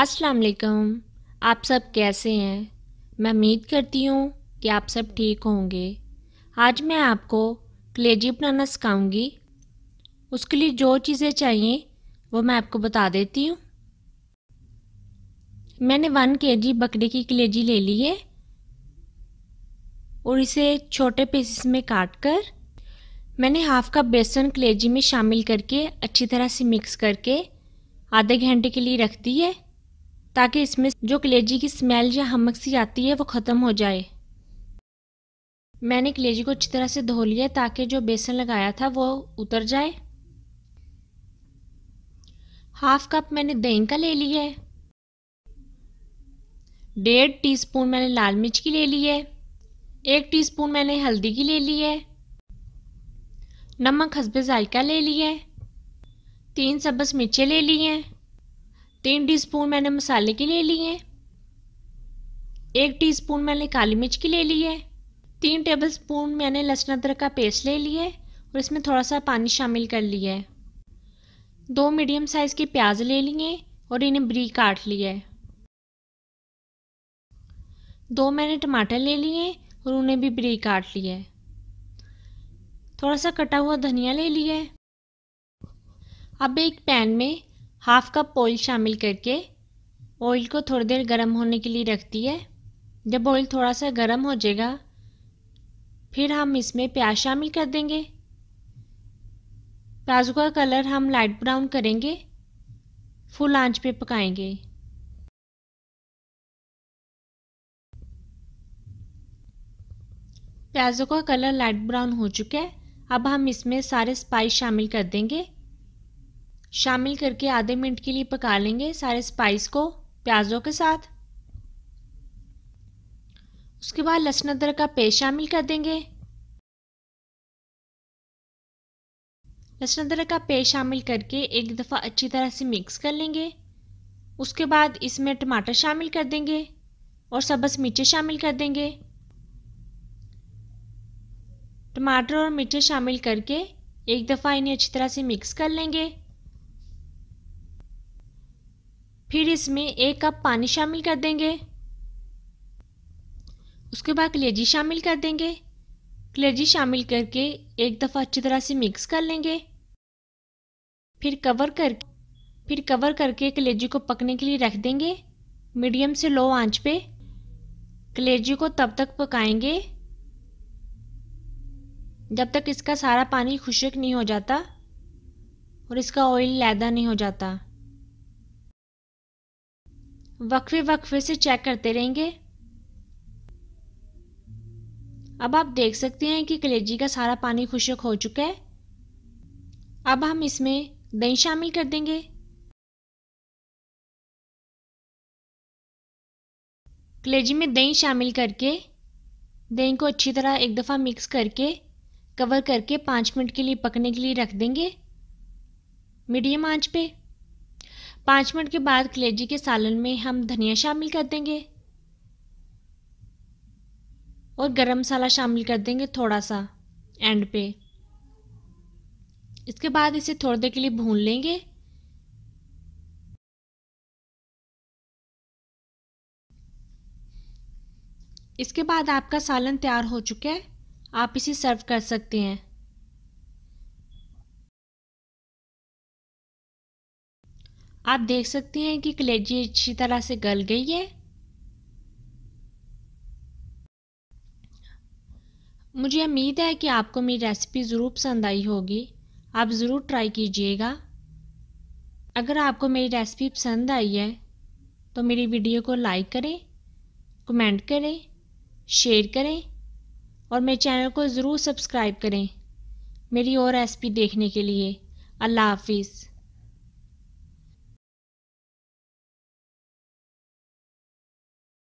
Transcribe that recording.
अस्सलाम वालेकुम आप सब कैसे हैं मैं उम्मीद करती हूँ कि आप सब ठीक होंगे आज मैं आपको कलेजी बनाना सिखाऊंगी उसके लिए जो चीज़ें चाहिए वो मैं आपको बता देती हूँ मैंने वन के जी बकरे की कलेजी ले ली है और इसे छोटे पीसेस में काट कर मैंने हाफ कप बेसन कलेजी में शामिल करके अच्छी तरह से मिक्स करके आधे घंटे के लिए रख दी है ताकि इसमें जो कलेजी की स्मेल या हमक सी आती है वो ख़त्म हो जाए मैंने कलेजी को अच्छी तरह से धो लिया ताकि जो बेसन लगाया था वो उतर जाए हाफ कप मैंने दही का ले लिया है डेढ़ टीस्पून मैंने लाल मिर्च की ले ली है एक टीस्पून मैंने हल्दी की ले ली है नमक हसबे जायका ले लिया है तीन सब्बस मिर्चें ले ली हैं तीन टीस्पून मैंने मसाले की ले ली है एक टीस्पून मैंने काली मिर्च की ले ली है तीन टेबल स्पून मैंने लहसुन अदरक का पेस्ट ले लिया है और इसमें थोड़ा सा पानी शामिल कर लिया है दो मीडियम साइज़ के प्याज ले लिए और इन्हें बरी काट लिया है दो मैंने टमाटर ले लिए और उन्हें भी ब्री काट लिया है थोड़ा सा कटा हुआ धनिया ले लिया है अब एक पैन में हाफ कप ऑयल शामिल करके ऑयल को थोड़ी देर गर्म होने के लिए रखती है जब ऑयल थोड़ा सा गर्म हो जाएगा फिर हम इसमें प्याज शामिल कर देंगे प्याज का कलर हम लाइट ब्राउन करेंगे फुल आंच पे पकाएंगे प्याज़ों का कलर लाइट ब्राउन हो चुका है अब हम इसमें सारे स्पाइस शामिल कर देंगे शामिल करके आधे मिनट के लिए पका लेंगे सारे स्पाइस को प्याज़ों के साथ उसके बाद लहसुन अदरक का पेस्ट शामिल कर देंगे लहसुन अदरक का पेस्ट शामिल करके एक दफ़ा अच्छी तरह से मिक्स कर लेंगे उसके बाद इसमें टमाटर शामिल कर देंगे और सब्ज़ मिर्चें शामिल कर देंगे टमाटर और मिर्चें शामिल करके एक दफ़ा इन्हें अच्छी तरह से मिक्स कर लेंगे फिर इसमें एक कप पानी शामिल कर देंगे उसके बाद कलेजी शामिल कर देंगे कलेजी शामिल करके एक दफ़ा अच्छी तरह से मिक्स कर लेंगे फिर कवर कर फिर कवर करके कलेजी को पकने के लिए रख देंगे मीडियम से लो आंच पे कलेजी को तब तक पकाएंगे जब तक इसका सारा पानी खुशक नहीं हो जाता और इसका ऑयल लैदा नहीं हो जाता वक्फे वक्फे से चेक करते रहेंगे अब आप देख सकते हैं कि कलेजी का सारा पानी खुशक हो चुका है अब हम इसमें दही शामिल कर देंगे कलेजी में दही शामिल करके दही को अच्छी तरह एक दफ़ा मिक्स करके कवर करके पाँच मिनट के लिए पकने के लिए रख देंगे मीडियम आंच पे पाँच मिनट के बाद कलेजी के सालन में हम धनिया शामिल कर देंगे और गरम मसाला शामिल कर देंगे थोड़ा सा एंड पे इसके बाद इसे थोड़ी देर के लिए भून लेंगे इसके बाद आपका सालन तैयार हो चुका है आप इसे सर्व कर सकते हैं आप देख सकते हैं कि कलेजी अच्छी तरह से गल गई है मुझे उम्मीद है कि आपको मेरी रेसिपी ज़रूर पसंद आई होगी आप ज़रूर ट्राई कीजिएगा अगर आपको मेरी रेसिपी पसंद आई है तो मेरी वीडियो को लाइक करें कमेंट करें शेयर करें और मेरे चैनल को ज़रूर सब्सक्राइब करें मेरी और रेसिपी देखने के लिए अल्लाह हाफिज़